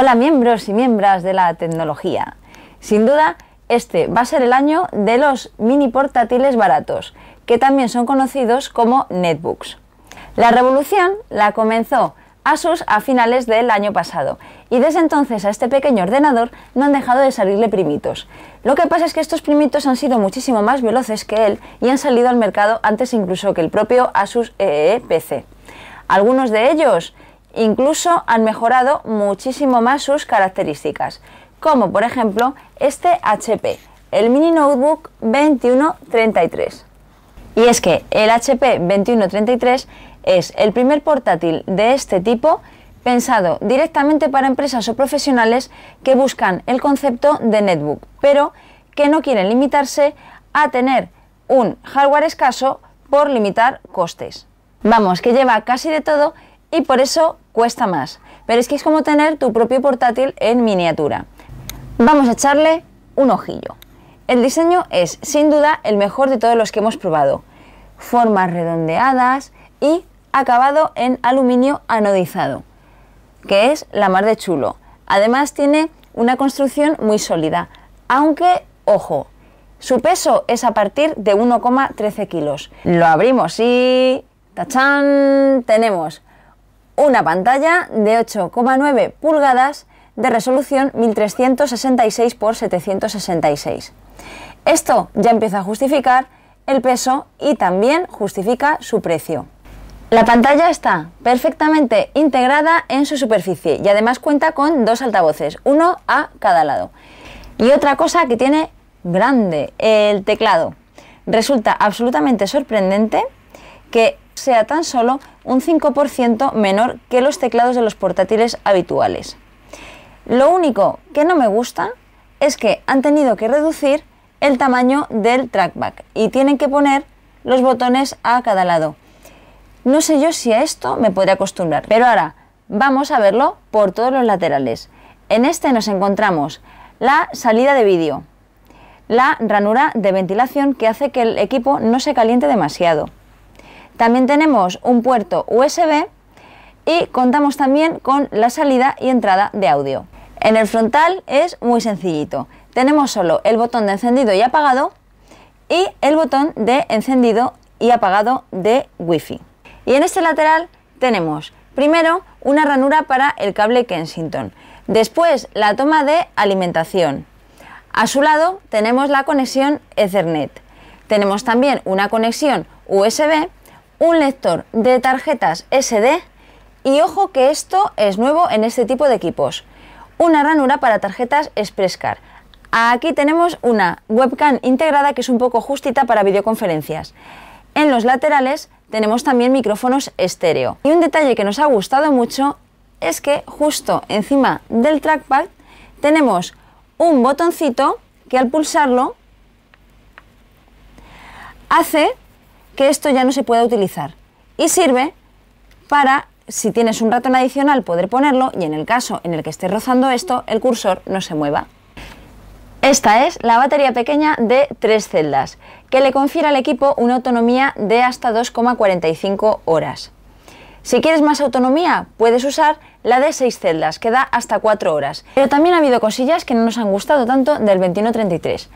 Hola miembros y miembros de la tecnología. Sin duda, este va a ser el año de los mini portátiles baratos, que también son conocidos como netbooks. La revolución la comenzó Asus a finales del año pasado y desde entonces a este pequeño ordenador no han dejado de salirle primitos. Lo que pasa es que estos primitos han sido muchísimo más veloces que él y han salido al mercado antes incluso que el propio Asus e e PC, Algunos de ellos Incluso han mejorado muchísimo más sus características, como por ejemplo este HP, el Mini Notebook 2133. Y es que el HP 2133 es el primer portátil de este tipo pensado directamente para empresas o profesionales que buscan el concepto de netbook, pero que no quieren limitarse a tener un hardware escaso por limitar costes. Vamos, que lleva casi de todo y por eso cuesta más. Pero es que es como tener tu propio portátil en miniatura. Vamos a echarle un ojillo. El diseño es sin duda el mejor de todos los que hemos probado. Formas redondeadas y acabado en aluminio anodizado, que es la más de chulo. Además tiene una construcción muy sólida, aunque, ojo, su peso es a partir de 1,13 kilos. Lo abrimos y... ¡Tachán! Tenemos una pantalla de 8,9 pulgadas de resolución 1366 x 766. Esto ya empieza a justificar el peso y también justifica su precio. La pantalla está perfectamente integrada en su superficie y además cuenta con dos altavoces, uno a cada lado. Y otra cosa que tiene grande, el teclado. Resulta absolutamente sorprendente que sea tan solo un 5% menor que los teclados de los portátiles habituales. Lo único que no me gusta es que han tenido que reducir el tamaño del trackback y tienen que poner los botones a cada lado. No sé yo si a esto me podría acostumbrar, pero ahora vamos a verlo por todos los laterales. En este nos encontramos la salida de vídeo, la ranura de ventilación que hace que el equipo no se caliente demasiado, también tenemos un puerto USB y contamos también con la salida y entrada de audio. En el frontal es muy sencillito. Tenemos solo el botón de encendido y apagado y el botón de encendido y apagado de Wi-Fi. Y en este lateral tenemos primero una ranura para el cable Kensington, después la toma de alimentación. A su lado tenemos la conexión Ethernet. Tenemos también una conexión USB un lector de tarjetas SD y ojo que esto es nuevo en este tipo de equipos. Una ranura para tarjetas ExpressCard. Aquí tenemos una webcam integrada que es un poco justita para videoconferencias. En los laterales tenemos también micrófonos estéreo. Y un detalle que nos ha gustado mucho es que justo encima del trackpad tenemos un botoncito que al pulsarlo hace que esto ya no se pueda utilizar. Y sirve para, si tienes un ratón adicional, poder ponerlo y en el caso en el que estés rozando esto, el cursor no se mueva. Esta es la batería pequeña de tres celdas, que le confiere al equipo una autonomía de hasta 2,45 horas. Si quieres más autonomía, puedes usar la de 6 celdas, que da hasta 4 horas. Pero también ha habido cosillas que no nos han gustado tanto del 2133.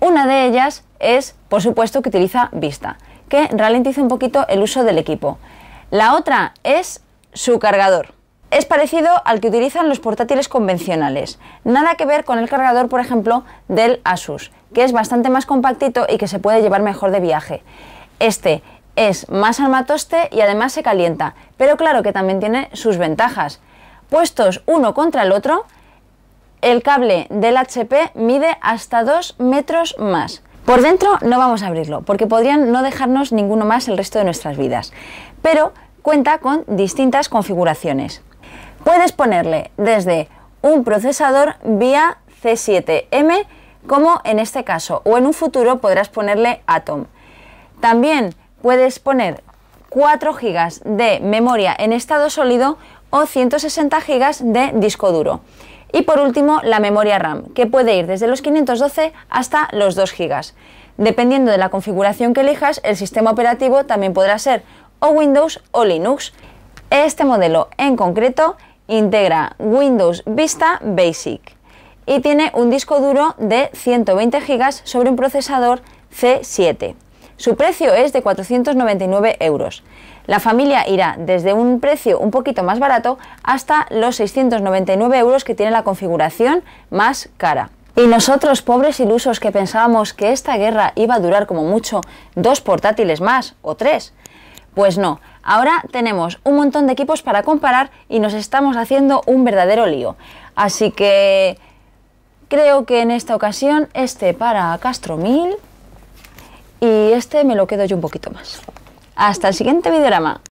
Una de ellas es, por supuesto, que utiliza vista que ralentice un poquito el uso del equipo. La otra es su cargador. Es parecido al que utilizan los portátiles convencionales. Nada que ver con el cargador, por ejemplo, del Asus, que es bastante más compactito y que se puede llevar mejor de viaje. Este es más armatoste y además se calienta, pero claro que también tiene sus ventajas. Puestos uno contra el otro, el cable del HP mide hasta 2 metros más. Por dentro no vamos a abrirlo, porque podrían no dejarnos ninguno más el resto de nuestras vidas, pero cuenta con distintas configuraciones. Puedes ponerle desde un procesador vía C7M, como en este caso, o en un futuro podrás ponerle Atom. También puedes poner 4 GB de memoria en estado sólido o 160 GB de disco duro. Y por último, la memoria RAM, que puede ir desde los 512 hasta los 2 GB. Dependiendo de la configuración que elijas, el sistema operativo también podrá ser o Windows o Linux. Este modelo en concreto integra Windows Vista Basic y tiene un disco duro de 120 GB sobre un procesador C7. Su precio es de 499 euros. La familia irá desde un precio un poquito más barato hasta los 699 euros que tiene la configuración más cara. Y nosotros, pobres ilusos que pensábamos que esta guerra iba a durar como mucho dos portátiles más o tres, pues no, ahora tenemos un montón de equipos para comparar y nos estamos haciendo un verdadero lío. Así que creo que en esta ocasión este para Castro 1000 y este me lo quedo yo un poquito más. Hasta el siguiente videorama.